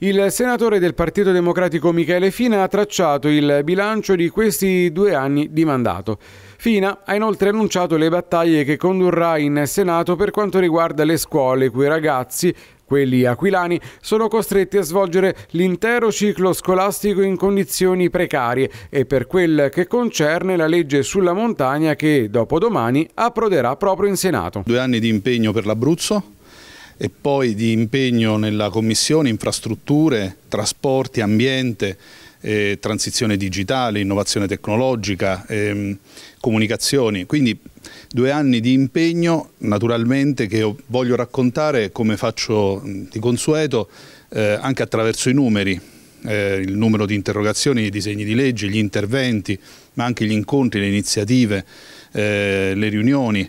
Il senatore del Partito Democratico Michele Fina ha tracciato il bilancio di questi due anni di mandato. Fina ha inoltre annunciato le battaglie che condurrà in Senato per quanto riguarda le scuole, cui ragazzi, quelli aquilani, sono costretti a svolgere l'intero ciclo scolastico in condizioni precarie e per quel che concerne la legge sulla montagna che dopodomani approderà proprio in Senato. Due anni di impegno per l'Abruzzo, e poi di impegno nella Commissione infrastrutture, trasporti, ambiente, eh, transizione digitale, innovazione tecnologica, ehm, comunicazioni. Quindi due anni di impegno naturalmente che voglio raccontare come faccio di consueto eh, anche attraverso i numeri. Eh, il numero di interrogazioni, i disegni di legge, gli interventi, ma anche gli incontri, le iniziative, eh, le riunioni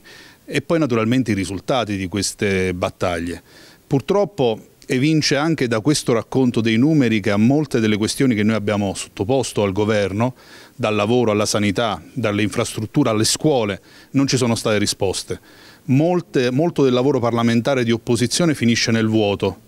e poi naturalmente i risultati di queste battaglie. Purtroppo evince anche da questo racconto dei numeri che a molte delle questioni che noi abbiamo sottoposto al governo, dal lavoro alla sanità, dalle infrastrutture alle scuole, non ci sono state risposte. Molte, molto del lavoro parlamentare di opposizione finisce nel vuoto,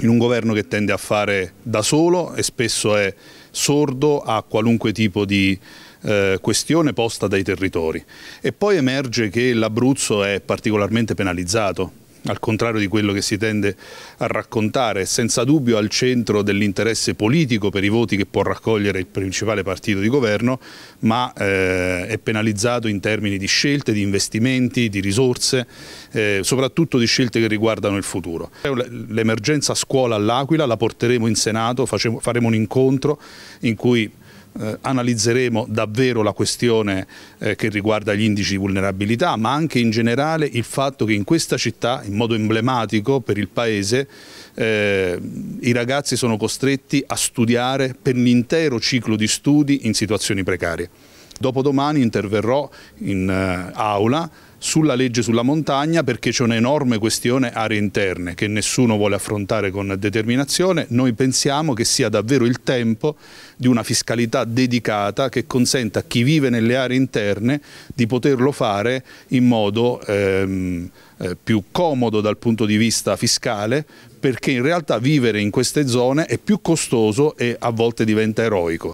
in un governo che tende a fare da solo e spesso è sordo a qualunque tipo di eh, questione posta dai territori. E poi emerge che l'Abruzzo è particolarmente penalizzato al contrario di quello che si tende a raccontare, senza dubbio al centro dell'interesse politico per i voti che può raccogliere il principale partito di governo, ma eh, è penalizzato in termini di scelte, di investimenti, di risorse, eh, soprattutto di scelte che riguardano il futuro. L'emergenza scuola all'Aquila la porteremo in Senato, faremo un incontro in cui eh, analizzeremo davvero la questione eh, che riguarda gli indici di vulnerabilità, ma anche in generale il fatto che in questa città, in modo emblematico per il Paese, eh, i ragazzi sono costretti a studiare per l'intero ciclo di studi in situazioni precarie. Dopodomani interverrò in eh, aula sulla legge sulla montagna perché c'è un'enorme questione aree interne che nessuno vuole affrontare con determinazione. Noi pensiamo che sia davvero il tempo di una fiscalità dedicata che consenta a chi vive nelle aree interne di poterlo fare in modo ehm, eh, più comodo dal punto di vista fiscale perché in realtà vivere in queste zone è più costoso e a volte diventa eroico.